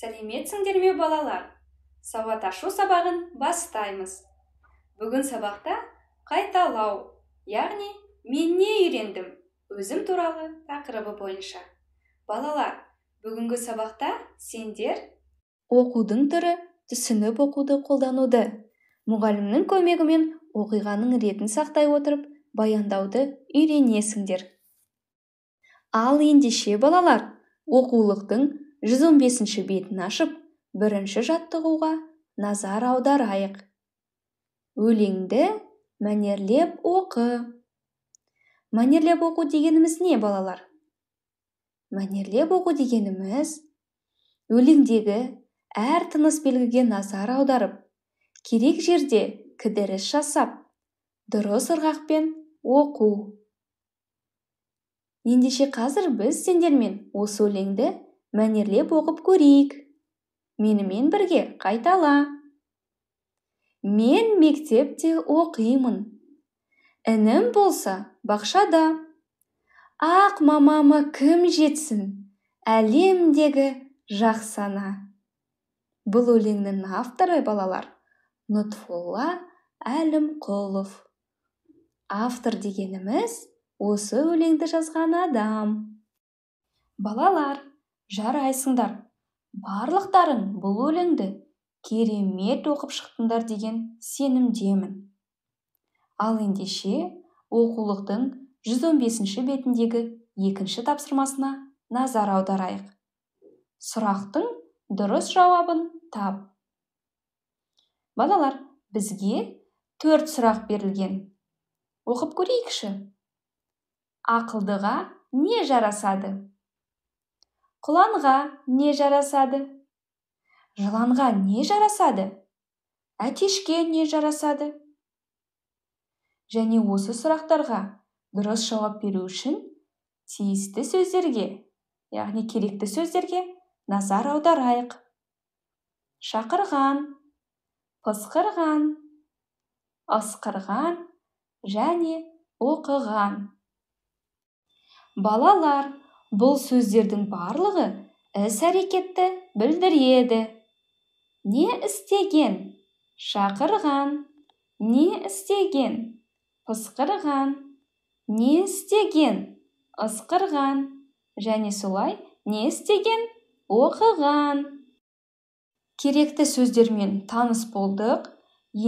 сәлеметсіңдер ме балалар сауат ашу сабағын бастаймыз бүгін сабақта қайталау яғни мен не үйрендім өзім туралы тақырыбы бойынша балалар бүгінгі сабақта сендер оқудың түрі түсініп оқуды қолдануды мұғалімнің көмегімен оқиғаның ретін сақтай отырып баяндауды үйренесіңдер ал ендеше балалар оқулықтың 115-ші бесінші бетін ашып бірінші жаттығуға назар аударайық өлеңді мәнерлеп оқы мәнерлеп оқу дегеніміз не балалар мәнерлеп оқу дегеніміз өлеңдегі әр тыныс белгіге назар аударып керек жерде кідіріс жасап дұрыс ырғақпен оқу ендеше қазір біз сендермен осы өлеңді мәнерлеп оқып көрейік менімен бірге қайтала мен мектепте оқимын інім болса бақшада ақ мамама кім жетсін әлемдегі жақсы ана бұл өлеңнің авторы балалар нұтфолла әлімқұлов автор дегеніміз осы өлеңді жазған адам балалар жарайсыңдар барлықтарың бұл өлеңді керемет оқып шықтыңдар деген сенімдемін ал ендеше оқулықтың 115 бесінші бетіндегі екінші тапсырмасына назар аударайық сұрақтың дұрыс жауабын тап балалар бізге төрт сұрақ берілген оқып көрейікші ақылдыға не жарасады құланға не жарасады жыланға не жарасады әтешке не жарасады және осы сұрақтарға дұрыс жауап беру үшін тиісті сөздерге яғни керекті сөздерге назар аударайық шақырған пысқырған ысқырған және оқыған балалар бұл сөздердің барлығы іс әрекетті білдіреді не істеген шақырған не істеген пысқырған не істеген ысқырған және солай не істеген оқыған керекті сөздермен таныс болдық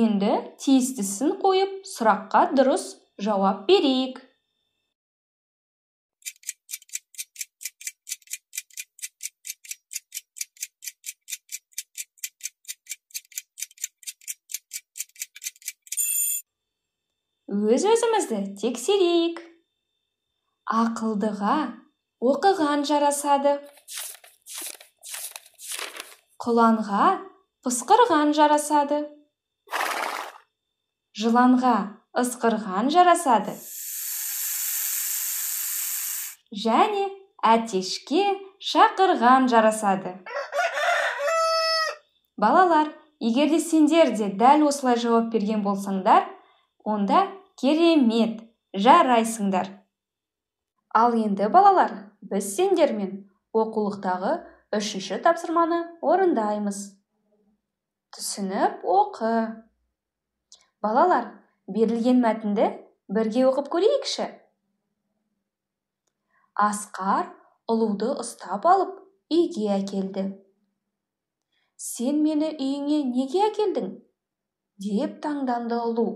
енді тиістісін қойып сұраққа дұрыс жауап берейік өз өзімізді тексерейік ақылдыға оқыған жарасады құланға пысқырған жарасады жыланға ысқырған жарасады және әтешке шақырған жарасады балалар егер де сендер де дәл осылай жауап берген болсаңдар онда керемет жарайсыңдар ал енді балалар біз сендермен оқулықтағы үшінші тапсырманы орындаймыз түсініп оқы балалар берілген мәтінді бірге оқып көрейікші асқар ұлуды ұстап алып үйге әкелді сен мені үйіңе неге әкелдің деп таңданды ұлу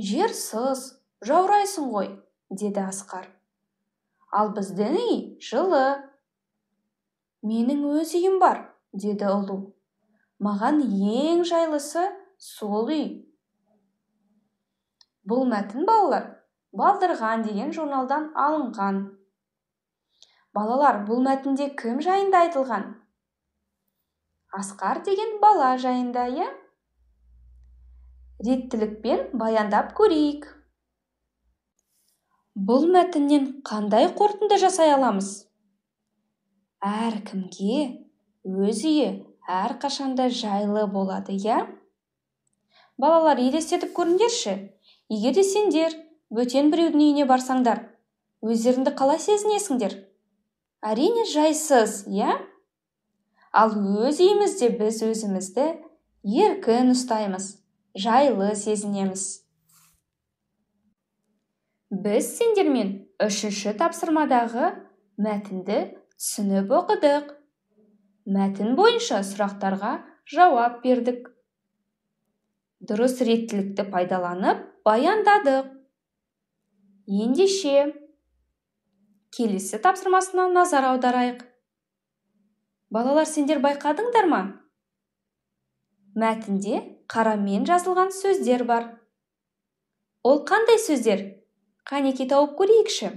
жер сыз жаурайсың ғой деді асқар ал біздің үй жылы менің өз үйім бар деді ұлу маған ең жайлысы сол үй бұл мәтін балалар балдырған деген журналдан алынған балалар бұл мәтінде кім жайында айтылған асқар деген бала жайында иә реттілікпен баяндап көрейік бұл мәтіннен қандай қорытынды жасай аламыз әркімге өз үйі әрқашанда жайлы болады иә балалар елестетіп көріңдерші егер де сендер бөтен біреудің үйіне барсаңдар өздеріңді қалай сезінесіңдер әрине жайсыз иә ал өз үйімізде біз өзімізді еркін ұстаймыз жайлы сезінеміз біз сендермен үшінші тапсырмадағы мәтінді түсініп оқыдық мәтін бойынша сұрақтарға жауап бердік дұрыс реттілікті пайдаланып баяндадық ендеше келесі тапсырмасына назар аударайық балалар сендер байқадыңдар ма мәтінде қарамен жазылған сөздер бар ол қандай сөздер қанеке тауып көрейікші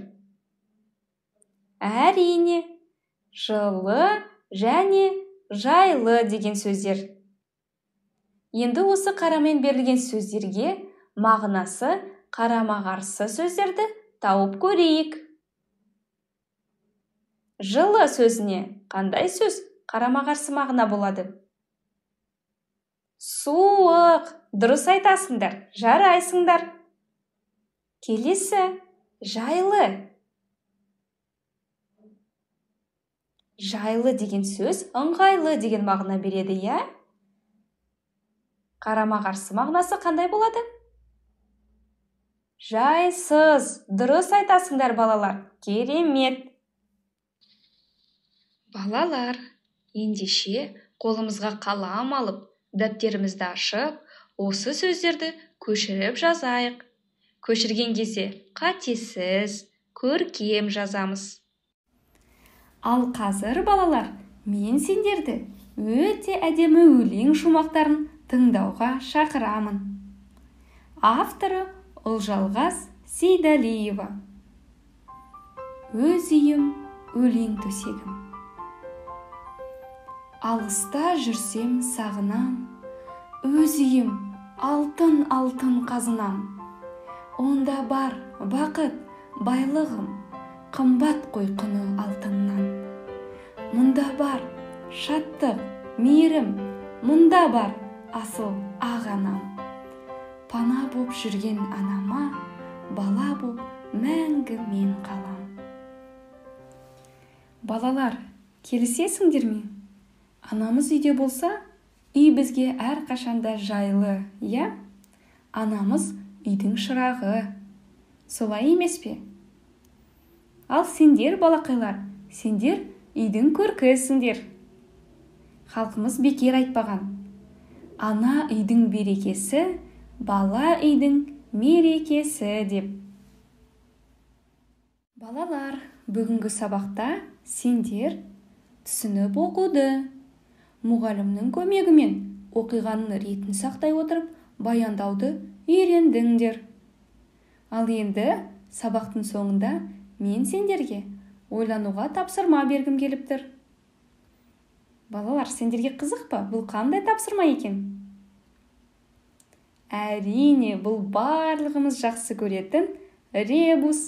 әрине жылы және жайлы деген сөздер енді осы қарамен берілген сөздерге мағынасы қарама қарсы сөздерді тауып көрейік жылы сөзіне қандай сөз қарама қарсы мағына болады суық дұрыс айтасыңдар жарайсыңдар келесі жайлы жайлы деген сөз ыңғайлы деген мағына береді иә қарама қарсы мағынасы қандай болады жайсыз дұрыс айтасыңдар балалар керемет балалар ендеше қолымызға қалам алып дәптерімізді ашып осы сөздерді көшіріп жазайық көшірген кезде қатесіз көркем жазамыз ал қазір балалар мен сендерді өте әдемі өлең шумақтарын тыңдауға шақырамын авторы ұлжалғас сейдалиева өз үйім өлең төсегім алыста жүрсем сағынам өз үйім алтын алтын қазынам онда бар бақыт байлығым қымбат қой құны алтыннан мұнда бар шаттық мейірім мұнда бар асыл ақ пана боп жүрген анама бала боп мәңгі мен қалам балалар келісесіңдер ме анамыз үйде болса үй бізге әр қашанда жайлы иә анамыз үйдің шырағы солай емес пе ал сендер балақайлар сендер үйдің көркісіңдер халқымыз бекер айтпаған ана үйдің берекесі бала үйдің мерекесі деп балалар бүгінгі сабақта сендер түсініп оқуды мұғалімнің көмегімен оқиғаның ретін сақтай отырып баяндауды үйрендіңдер ал енді сабақтың соңында мен сендерге ойлануға тапсырма бергім келіп тұр балалар сендерге қызық па бұл қандай тапсырма екен әрине бұл барлығымыз жақсы көретін ребус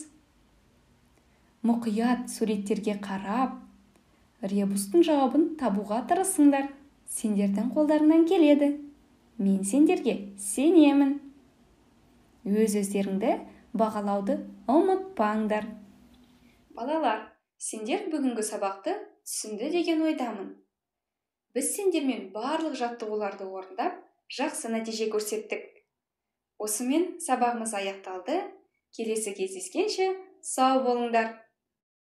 мұқият суреттерге қарап ребустың жауабын табуға тырысыңдар сендердің қолдарыңнан келеді мен сендерге сенемін өз-өздеріңді бағалауды ұмытпаңдар балалар сендер бүгінгі сабақты түсінді деген ойдамын біз сендермен барлық жаттығуларды орындап жақсы нәтиже көрсеттік осымен сабағымыз аяқталды келесі кездескенше сау болыңдар